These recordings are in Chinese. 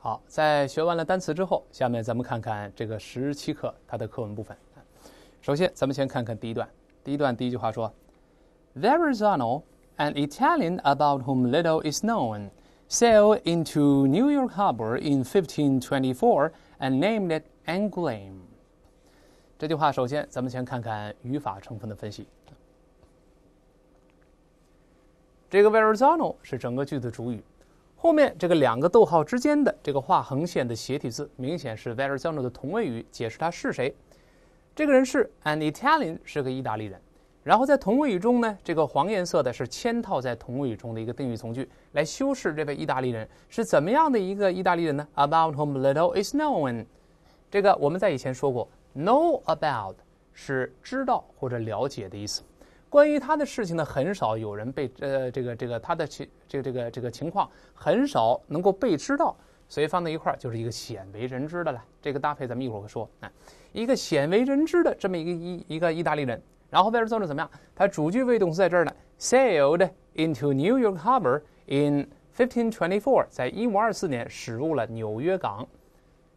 好，在学完了单词之后，下面咱们看看这个十七课它的课文部分。首先，咱们先看看第一段。第一段第一句话说：“Verazzano, an Italian about whom little is known, sailed into New York Harbor in 1524 and named it a n g u l a i m 这句话首先，咱们先看看语法成分的分析。这个 Verazzano 是整个句子的主语。后面这个两个逗号之间的这个画横线的斜体字，明显是 very y z u n o 的同位语，解释他是谁。这个人是 an Italian，是个意大利人。然后在同位语中呢，这个黄颜色的是嵌套在同位语中的一个定语从句，来修饰这位意大利人是怎么样的一个意大利人呢？About whom little is known。这个我们在以前说过，know about 是知道或者了解的意思。关于他的事情呢，很少有人被呃，这个这个他的情这个这个这个情况很少能够被知道，所以放在一块儿就是一个鲜为人知的了。这个搭配咱们一会儿会说啊，一个鲜为人知的这么一个一一个意大利人，然后在这儿做着怎么样？他主句谓动词在这儿呢，sailed into New York Harbor in 1524，在一五二四年驶入了纽约港，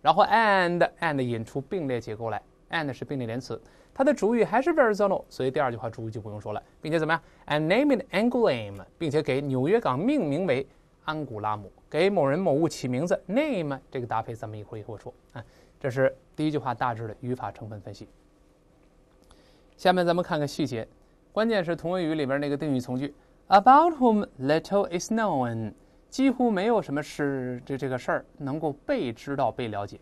然后 and and 引出并列结构来。and 是并列连词，它的主语还是 v e r y z o n o 所以第二句话主语就不用说了。并且怎么样？And named Angulam，e 并且给纽约港命名为安古拉姆。给某人某物起名字，name 这个搭配咱们一会儿一会儿说啊。这是第一句话大致的语法成分分析。下面咱们看看细节，关键是同位语里边那个定语从句，about whom little is known，几乎没有什么是这这个事儿能够被知道被了解。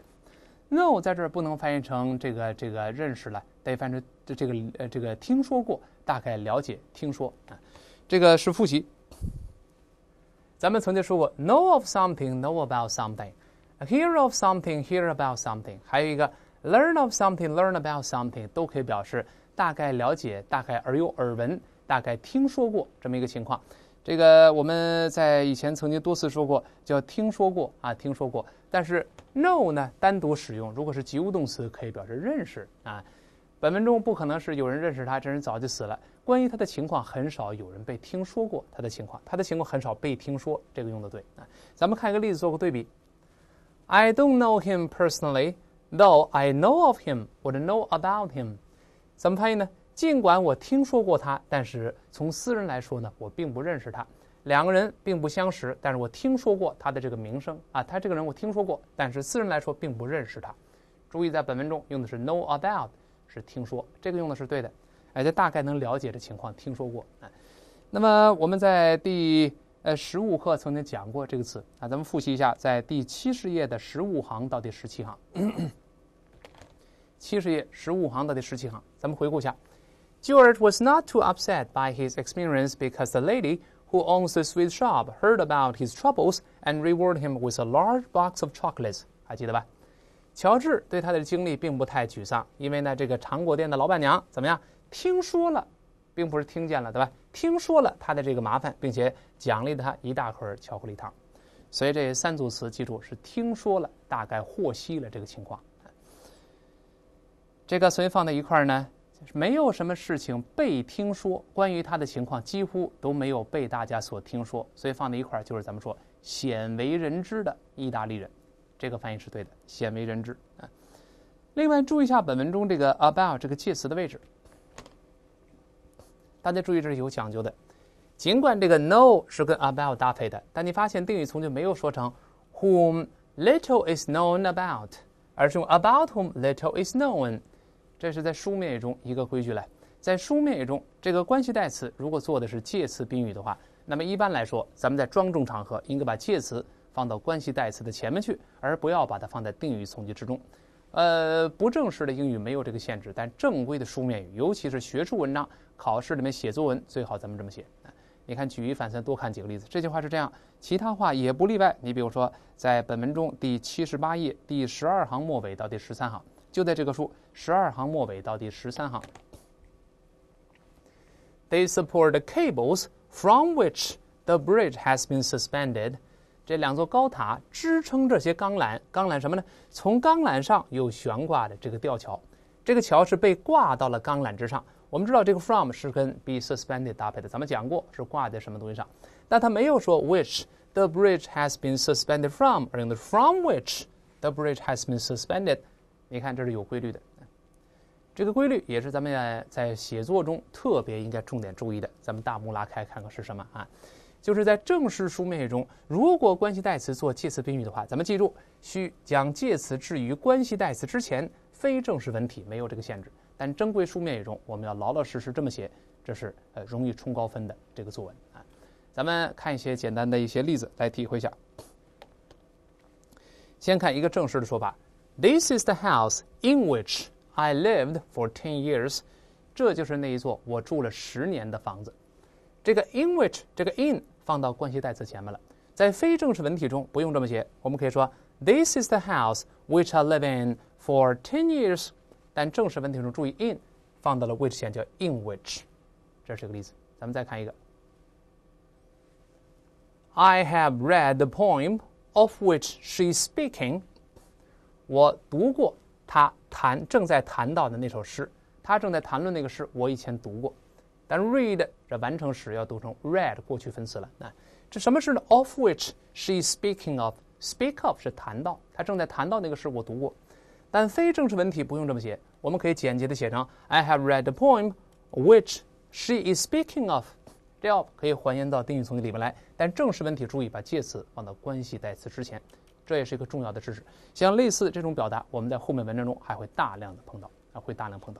know 在这儿不能翻译成这个这个认识了，得翻译成这这个呃这个听说过，大概了解，听说啊，这个是复习。咱们曾经说过，know of something，know about something，hear of something，hear about something，还有一个 learn of something，learn about something，都可以表示大概了解，大概而有耳闻，大概听说过这么一个情况。这个我们在以前曾经多次说过，叫听说过啊，听说过。但是 know 呢，单独使用，如果是及物动词，可以表示认识啊。本文中不可能是有人认识他，这人早就死了。关于他的情况，很少有人被听说过他的情况，他的情况很少被听说。这个用的对啊。咱们看一个例子，做个对比。I don't know him personally, though I know of him or know about him。怎么翻译呢？尽管我听说过他，但是从私人来说呢，我并不认识他，两个人并不相识。但是我听说过他的这个名声啊，他这个人我听说过，但是私人来说并不认识他。注意，在本文中用的是 “no a doubt”，是听说，这个用的是对的，哎，这大概能了解的情况听说过。那么我们在第呃十五课曾经讲过这个词啊，咱们复习一下，在第七十页的十五行到第十七行，七十页十五行到第十七行，咱们回顾一下。g e was not too upset by his experience because the lady who owns the sweet shop heard about his troubles and rewarded him with a large box of chocolates. 还记得吧？乔治对他的经历并不太沮丧，因为呢，这个糖果店的老板娘怎么样？听说了，并不是听见了，对吧？听说了他的这个麻烦，并且奖励了他一大盒巧克力糖。所以这三组词记住是听说了，大概获悉了这个情况。这个所以放在一块儿呢。没有什么事情被听说，关于他的情况几乎都没有被大家所听说，所以放在一块儿就是咱们说鲜为人知的意大利人，这个翻译是对的，鲜为人知啊。另外注意一下本文中这个 about 这个介词的位置，大家注意这是有讲究的。尽管这个 know 是跟 about 搭配的，但你发现定语从句没有说成 whom little is known about，而是用 about whom little is known。这是在书面语中一个规矩来，在书面语中，这个关系代词如果做的是介词宾语的话，那么一般来说，咱们在庄重场合应该把介词放到关系代词的前面去，而不要把它放在定语从句之中。呃，不正式的英语没有这个限制，但正规的书面语，尤其是学术文章、考试里面写作文，最好咱们这么写。你看，举一反三，多看几个例子。这句话是这样，其他话也不例外。你比如说，在本文中第七十八页第十二行末尾到第十三行。就在这个书十二行末尾到第十三行。They support the cables from which the bridge has been suspended。这两座高塔支撑这些钢缆，钢缆什么呢？从钢缆上有悬挂的这个吊桥，这个桥是被挂到了钢缆之上。我们知道这个 from 是跟 be suspended 搭配的，咱们讲过是挂在什么东西上，但它没有说 which the bridge has been suspended from，而用的 from which the bridge has been suspended。你看，这是有规律的，这个规律也是咱们在写作中特别应该重点注意的。咱们大幕拉开，看看是什么啊？就是在正式书面语中，如果关系代词做介词宾语的话，咱们记住，需将介词置于关系代词之前。非正式文体没有这个限制，但珍贵书面语中，我们要老老实实这么写。这是呃，容易冲高分的这个作文啊。咱们看一些简单的一些例子来体会一下。先看一个正式的说法。This is the house in which I lived for ten years. 这就是那一座我住了十年的房子。这个 in which 这个 in 放到关系代词前面了，在非正式文体中不用这么写，我们可以说 This is the house which I live in for ten years。但正式文体中注意 in 放到了 which 前，叫 in which。这是个例子。咱们再看一个。I have read the poem of which she is speaking 我读过他谈正在谈到的那首诗，他正在谈论那个诗，我以前读过。但 read 这完成时要读成 read 过去分词了。那这什么诗呢？Of which she is speaking of，s p e a k of 是谈到，他正在谈到那个诗，我读过。但非正式文体不用这么写，我们可以简洁的写成 I have read the poem which she is speaking of。这样可以还原到定语从句里面来。但正式文体注意把介词放到关系代词之前。这也是一个重要的知识，像类似这种表达，我们在后面文章中还会大量的碰到，啊，会大量碰到。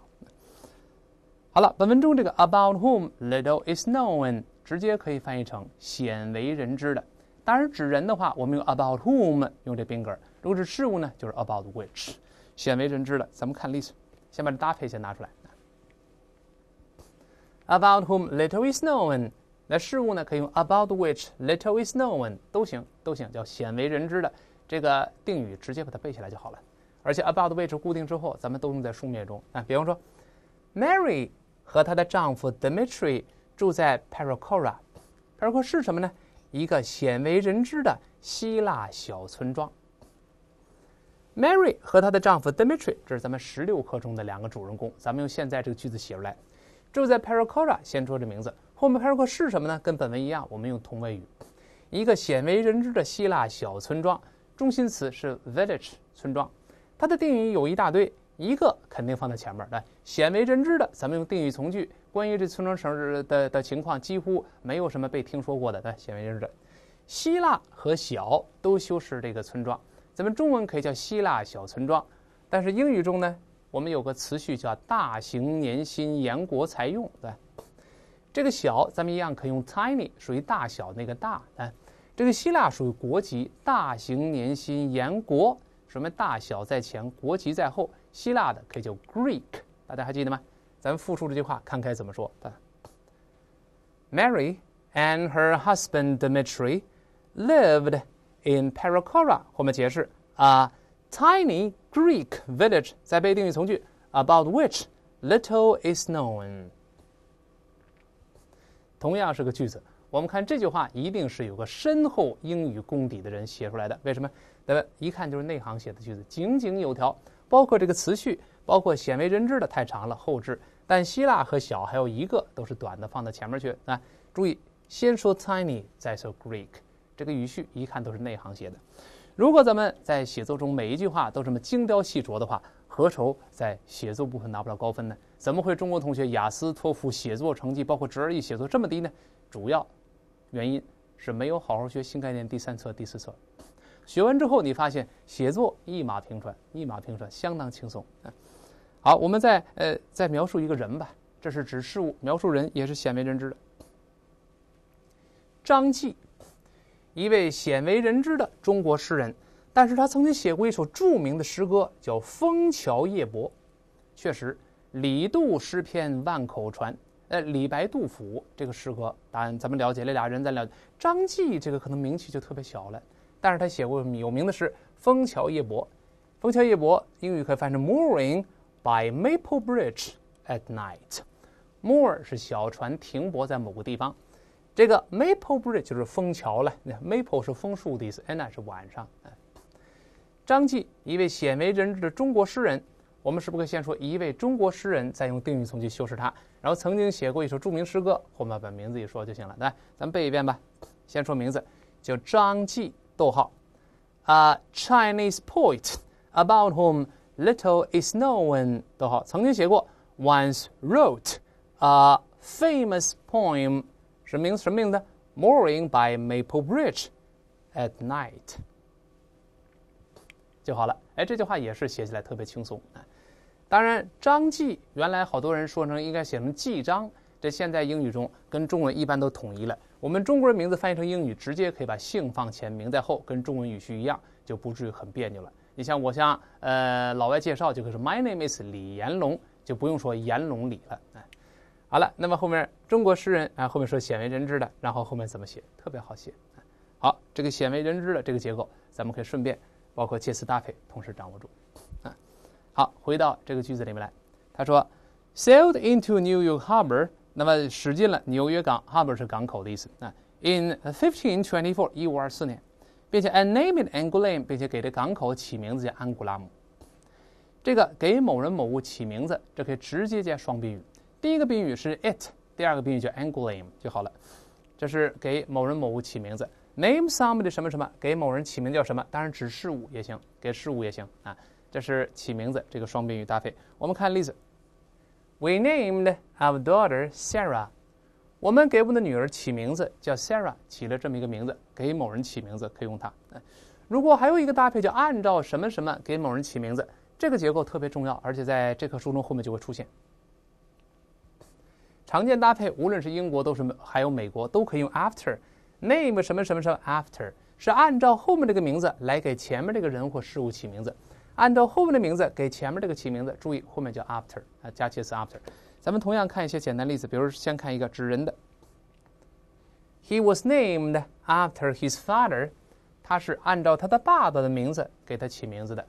好了，本文中这个 about whom little is known 直接可以翻译成“鲜为人知的”。当然，指人的话，我们用 about whom，用这宾格；如果是事物呢，就是 about which，鲜为人知的。咱们看例子，先把这搭配先拿出来：about whom little is known。那事物呢，可以用 about which little is known，都行，都行，叫“鲜为人知的”。这个定语直接把它背下来就好了，而且 about 位置固定之后，咱们都用在书面中啊。比方说，Mary 和她的丈夫 Dmitry 住在 p a r a c o r a p a r a c o r a 是什么呢？一个鲜为人知的希腊小村庄。Mary 和她的丈夫 Dmitry，这是咱们十六课中的两个主人公。咱们用现在这个句子写出来，住在 p a r a c o r a 先说这名字，后面 p a r a c o r a 是什么呢？跟本文一样，我们用同位语，一个鲜为人知的希腊小村庄。中心词是 village 村庄，它的定语有一大堆，一个肯定放在前面来鲜为人知的，咱们用定语从句，关于这村庄城市的的情况几乎没有什么被听说过的，来鲜为人知，的，希腊和小都修饰这个村庄，咱们中文可以叫希腊小村庄，但是英语中呢，我们有个词序叫大型年薪严国才用，对，这个小咱们一样可以用 tiny，属于大小那个大来。这个希腊属于国籍，大型年薪盐国，什么大小在前，国籍在后。希腊的可以叫 Greek，大家还记得吗？咱们复述这句话，看该怎么说。Mary and her husband d m i t r y lived in p a r a c a r a 后面解释，a tiny Greek village，在被定语从句，about which little is known。同样是个句子。我们看这句话，一定是有个深厚英语功底的人写出来的。为什么？那一看就是内行写的句子，井井有条，包括这个词序，包括鲜为人知的太长了后置，但希腊和小还有一个都是短的，放到前面去啊。注意，先说 tiny，再说 greek，这个语序一看都是内行写的。如果咱们在写作中每一句话都这么精雕细琢的话，何愁在写作部分拿不了高分呢？怎么会中国同学雅思、托福写作成绩，包括 GRE 写作这么低呢？主要。原因是没有好好学新概念第三册、第四册，学完之后你发现写作一马平川，一马平川相当轻松。好，我们再呃再描述一个人吧，这是指事物，描述人也是鲜为人知的。张继，一位鲜为人知的中国诗人，但是他曾经写过一首著名的诗歌，叫《枫桥夜泊》。确实，李杜诗篇万口传。呃，李白、杜甫这个诗歌，答案咱们了解了俩人，咱了解张继这个可能名气就特别小了，但是他写过有名的是《枫桥夜泊》。《枫桥夜泊》英语可以翻成 “mooring by maple bridge at night”。moor 是小船停泊在某个地方，这个 maple bridge 就是枫桥了。那 maple 是枫树的意思，night 是晚上。张继，一位鲜为人知的中国诗人。我们是不是可以先说一位中国诗人，再用定语从句修饰他？然后曾经写过一首著名诗歌，后面把名字一说就行了。来，咱们背一遍吧。先说名字，叫张继。逗号，a Chinese poet about whom little is known。逗号，曾经写过，once wrote a famous poem。什么名字？什么名字？《Mooring by Maple Bridge at Night》就好了。哎，这句话也是写起来特别轻松。当然，张继原来好多人说成应该写成纪张，这现在英语中跟中文一般都统一了。我们中国人名字翻译成英语，直接可以把姓放前，名在后，跟中文语序一样，就不至于很别扭了。你像我向呃老外介绍，就可以说 My name is 李延龙，就不用说延龙李了。哎，好了，那么后面中国诗人啊，后面说鲜为人知的，然后后面怎么写，特别好写。好，这个鲜为人知的这个结构，咱们可以顺便包括介词搭配，同时掌握住。好，回到这个句子里面来，他说，Sailed into New York Harbor，那么驶进了纽约港，Harbor 是港口的意思啊。In 1524，一五二四年，并且 named a n g u l l m m 并且给这港口起名字叫安古拉姆。这个给某人某物起名字，这可以直接加双宾语，第一个宾语是 it，第二个宾语叫 a n g u l l m m 就好了。这是给某人某物起名字，name somebody 什么什么，给某人起名叫什么，当然指事物也行，给事物也行啊。这是起名字这个双宾语搭配。我们看例子：We named our daughter Sarah。我们给我们的女儿起名字叫 Sarah，起了这么一个名字。给某人起名字可以用它。如果还有一个搭配叫“按照什么什么给某人起名字”，这个结构特别重要，而且在这本书中后面就会出现。常见搭配，无论是英国都是，还有美国都可以用 “after name 什么什么什么”。After 是按照后面这个名字来给前面这个人或事物起名字。按照后面的名字给前面这个起名字，注意后面叫 after 啊，加介词 after。咱们同样看一些简单例子，比如先看一个指人的。He was named after his father，他是按照他的爸爸的名字给他起名字的。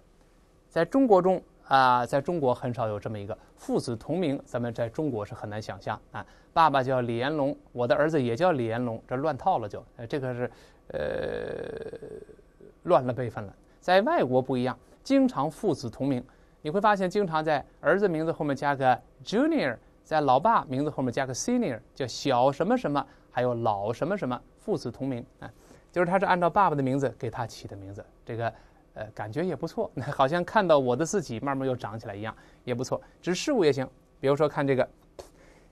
在中国中啊，在中国很少有这么一个父子同名，咱们在中国是很难想象啊。爸爸叫李延龙，我的儿子也叫李延龙，这乱套了就，这个是呃乱了辈分了。在外国不一样。经常父子同名，你会发现经常在儿子名字后面加个 junior，在老爸名字后面加个 senior，叫小什么什么，还有老什么什么，父子同名啊，就是他是按照爸爸的名字给他起的名字，这个呃感觉也不错，好像看到我的自己慢慢又长起来一样，也不错。指事物也行，比如说看这个，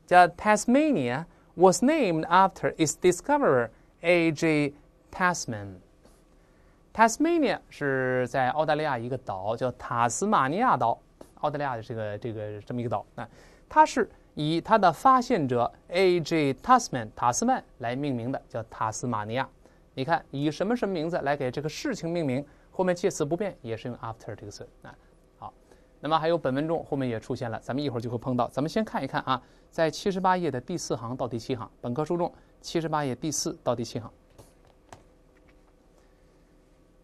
叫 Tasmania was named after its discoverer A. J. Tasman。Tasmania 是在澳大利亚一个岛，叫塔斯马尼亚岛，澳大利亚的这个这个这么一个岛啊，它是以它的发现者 A. J. Tasman 塔斯曼来命名的，叫塔斯马尼亚。你看，以什么什么名字来给这个事情命名，后面介词不变，也是用 after 这个词啊。好，那么还有本文中后面也出现了，咱们一会儿就会碰到。咱们先看一看啊，在七十八页的第四行到第七行，本科书中七十八页第四到第七行。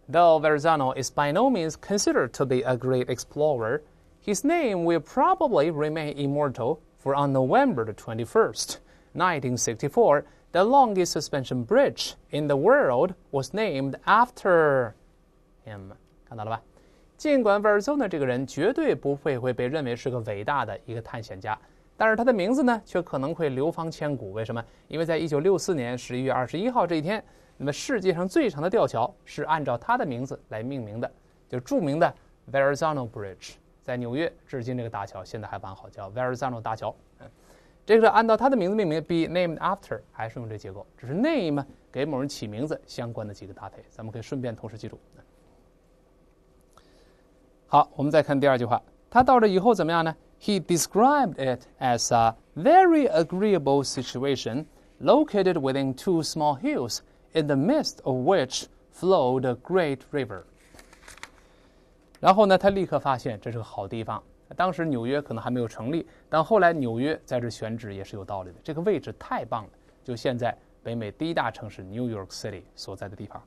Though Verzano is by no means considered to be a great explorer, his name will probably remain immortal, for on November 21, 1964, the longest suspension bridge in the world was named after him. 那么世界上最长的吊桥是按照他的名字来命名的，就著名的 Verrazano Bridge，在纽约，至今这个大桥现在还完好，叫 Verrazano 大桥。这个按照他的名字命名，be named after 还是用这结构，只是 name 给某人起名字相关的几个搭配，咱们可以顺便同时记住。好，我们再看第二句话，他到这以后怎么样呢？He described it as a very agreeable situation located within two small hills。In the midst of which flowed a great river。然后呢，他立刻发现这是个好地方。当时纽约可能还没有成立，但后来纽约在这选址也是有道理的。这个位置太棒了，就现在北美第一大城市 New York City 所在的地方。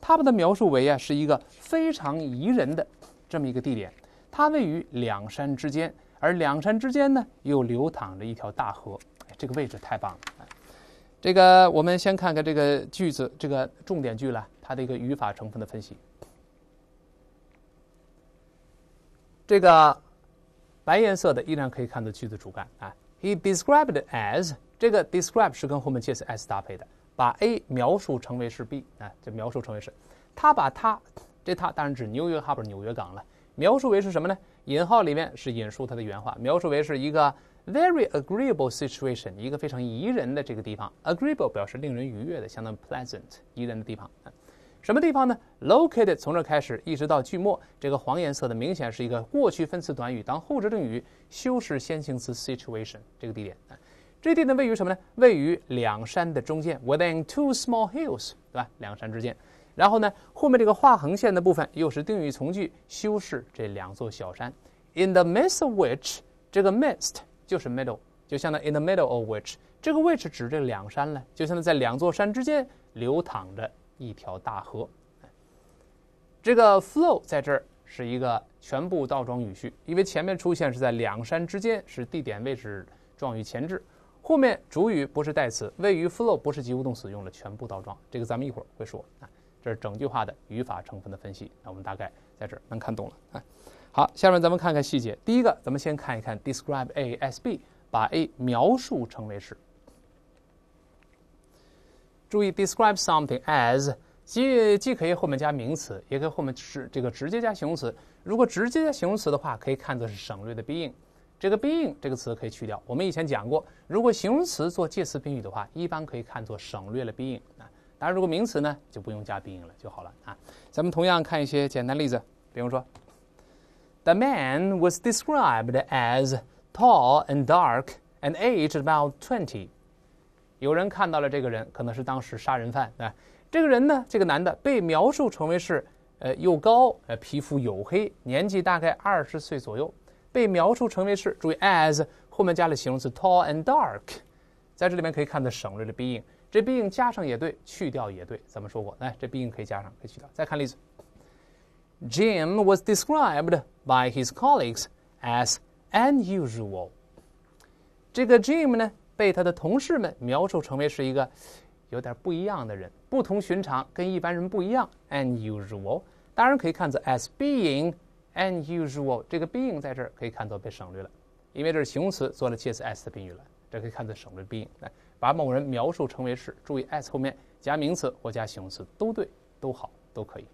他把它描述为啊，是一个非常宜人的这么一个地点。它位于两山之间，而两山之间呢又流淌着一条大河。这个位置太棒了。这个，我们先看看这个句子，这个重点句了，它的一个语法成分的分析。这个白颜色的，依然可以看到句子主干啊。He described as 这个 describe 是跟后面介词 as 搭配的，把 A 描述成为是 B 啊，就描述成为是。他把它，这他当然指纽约，哈不是纽约港了，描述为是什么呢？引号里面是引述他的原话，描述为是一个。Very agreeable situation，一个非常宜人的这个地方。Agreeable 表示令人愉悦的，相当于 pleasant，宜人的地方。什么地方呢？Located 从这开始一直到句末，这个黄颜色的明显是一个过去分词短语，当后置定语修饰先行词 situation 这个地点。这地呢位于什么呢？位于两山的中间，within two small hills，对吧？两山之间。然后呢，后面这个画横线的部分又是定语从句修饰这两座小山。In the midst of which，这个 midst。就是 middle，就相当于 in the middle of which，这个 which 指这两山呢，就相当于在两座山之间流淌着一条大河。这个 flow 在这儿是一个全部倒装语序，因为前面出现是在两山之间，是地点位置状语前置，后面主语不是代词，位于 flow 不是及物动词，用了全部倒装，这个咱们一会儿会说。啊。这是整句话的语法成分的分析，那我们大概在这儿能看懂了。啊。好，下面咱们看看细节。第一个，咱们先看一看 “describe a as b”，把 a 描述成为是。注意，“describe something as” 既既可以后面加名词，也可以后面是这个直接加形容词。如果直接加形容词的话，可以看作是省略的 “being”。这个 “being” 这个词可以去掉。我们以前讲过，如果形容词做介词宾语的话，一般可以看作省略了 “being” 啊。当然，如果名词呢，就不用加 “being” 了就好了啊。咱们同样看一些简单例子，比如说。The man was described as tall and dark and aged about twenty。有人看到了这个人，可能是当时杀人犯啊。这个人呢，这个男的被描述成为是，呃，又高，呃，皮肤黝黑，年纪大概二十岁左右。被描述成为是，注意 as 后面加了形容词 tall and dark，在这里面可以看到省略了 being。这 being 加上也对，去掉也对，咱们说过，来，这 being 可以加上，可以去掉。再看例子，Jim was described。By his colleagues as unusual，这个 Jim 呢被他的同事们描述成为是一个有点不一样的人，不同寻常，跟一般人不一样。Unusual，当然可以看作 as being unusual。这个 being 在这儿可以看作被省略了，因为这是形容词做了介词 as 的宾语了，这可以看作省略 being 来把某人描述成为是。注意 as 后面加名词或加形容词都对，都好，都可以。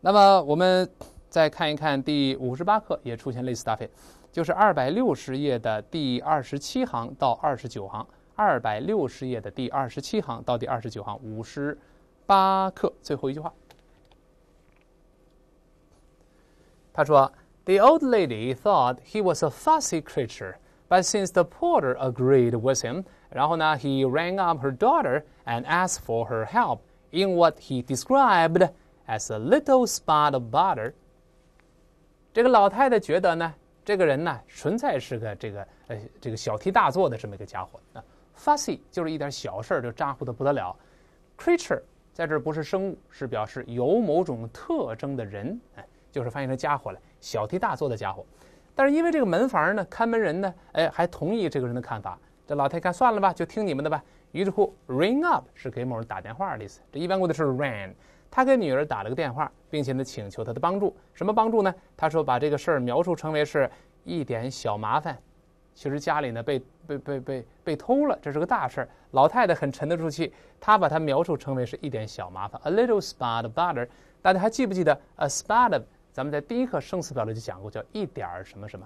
那么我们。再看一看第五十八课，也出现类似搭配，就是二百六十页的第二十七行到二十九行，二百六十页的第二十七行到第二十九行，五十八课最后一句话。他说：“The old lady thought he was a fussy creature, but since the porter agreed with him, rang up her daughter and asked for her help.” in what he described as a little spot of butter 这个老太太觉得呢，这个人呢，纯粹是个这个呃，这个小题大做的这么一个家伙。那 fussy 就是一点小事儿就咋呼的不得了，creature 在这不是生物，是表示有某种特征的人，哎，就是翻译成家伙了，小题大做的家伙。但是因为这个门房呢，看门人呢，哎，还同意这个人的看法。这老太太算了吧，就听你们的吧。于是乎，ring up 是给某人打电话的意思，这一般过的是 ring。他给女儿打了个电话，并且呢，请求她的帮助。什么帮助呢？他说把这个事儿描述成为是一点小麻烦。其实家里呢被被被被被偷了，这是个大事儿。老太太很沉得住气，她把它描述成为是一点小麻烦，a little s o t of b u t t e r 大家还记不记得 a s o t of？咱们在第一课《生词表》里就讲过，叫一点儿什么什么。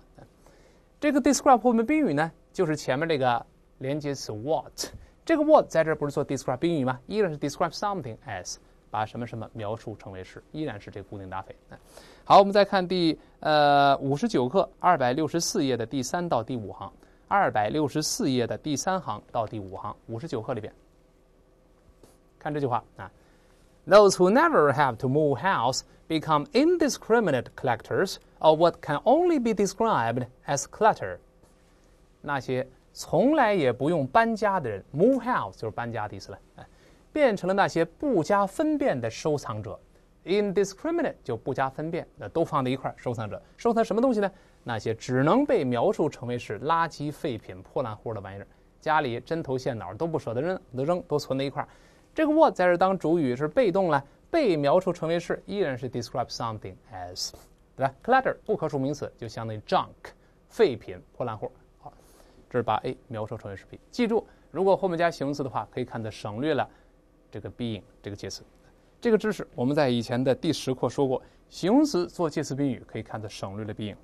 这个 describe 后面宾语呢，就是前面这个连接词 what。这个 what 在这儿不是做 describe 宾语吗？依然是 describe something as。把什么什么描述成为是，依然是这固定搭配。好，我们再看第呃五十九课二百六十四页的第三到第五行，二百六十四页的第三行到第五行，五十九课里边看这句话啊：Those who never have to move house become indiscriminate collectors of what can only be described as clutter。那些从来也不用搬家的人，move house 就是搬家的意思了。变成了那些不加分辨的收藏者，indiscriminate 就不加分辨，那都放在一块儿。收藏者收藏什么东西呢？那些只能被描述成为是垃圾、废品、破烂货的玩意儿。家里针头线脑都不舍得扔，都扔，都存在一块儿。这个 what 在这当主语是被动了，被描述成为是依然是 describe something as，对吧？Clutter 不可数名词就相当于 junk 废品破烂货。好，这是把 A 描述成为是 B。记住，如果后面加形容词的话，可以看的省略了。这个 being 这个介词，这个知识我们在以前的第十课说过，形容词做介词宾语可以看作省略了 being。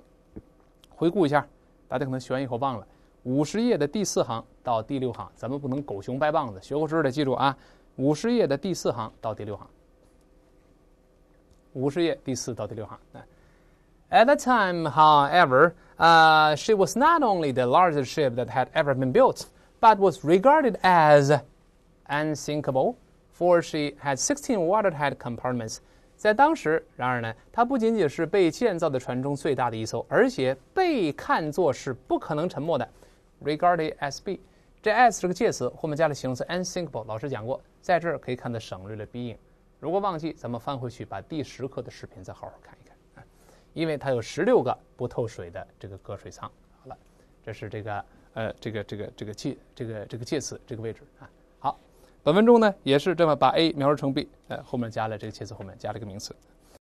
回顾一下，大家可能学完以后忘了。五十页的第四行到第六行，咱们不能狗熊掰棒子，学过知识得记住啊。五十页的第四行到第六行，五十页第四到第六行。At that time, however, 啊 h she was not only the largest ship that had ever been built, but was regarded as unsinkable. For she had sixteen watertight compartments，在当时，然而呢，它不仅仅是被建造的船中最大的一艘，而且被看作是不可能沉没的。Regarded as b，这 as 是个介词，后面加了形容词 unsinkable。老师讲过，在这儿可以看到省略了 being。如果忘记，咱们翻回去把第十课的视频再好好看一看啊。因为它有十六个不透水的这个隔水舱。好了，这是这个呃这个这个这个介这个这个介词这个位置啊。本文中呢，也是这么把 A 描述成 B，哎，后面加了这个介词，后面加了一个名词。